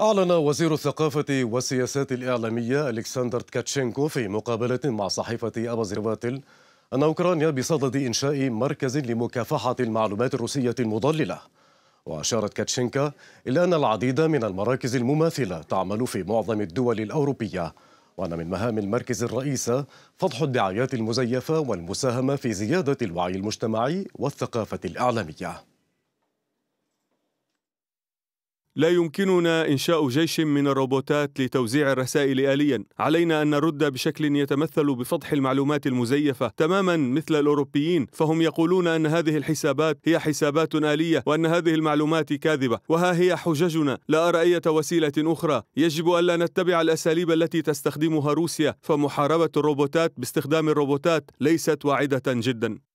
أعلن وزير الثقافة والسياسات الإعلامية ألكسندر تكاتشينكو في مقابلة مع صحيفة أبازيرواتل أن أوكرانيا بصدد إنشاء مركز لمكافحة المعلومات الروسية المضللة وأشارت كاتشينكا إلى أن العديد من المراكز المماثلة تعمل في معظم الدول الأوروبية وأن من مهام المركز الرئيسة فضح الدعايات المزيفة والمساهمة في زيادة الوعي المجتمعي والثقافة الإعلامية لا يمكننا إنشاء جيش من الروبوتات لتوزيع الرسائل آليا علينا أن نرد بشكل يتمثل بفضح المعلومات المزيفة تماما مثل الأوروبيين فهم يقولون أن هذه الحسابات هي حسابات آلية وأن هذه المعلومات كاذبة وها هي حججنا لا أرى أي وسيلة أخرى يجب ألا نتبع الأساليب التي تستخدمها روسيا فمحاربة الروبوتات باستخدام الروبوتات ليست واعدة جدا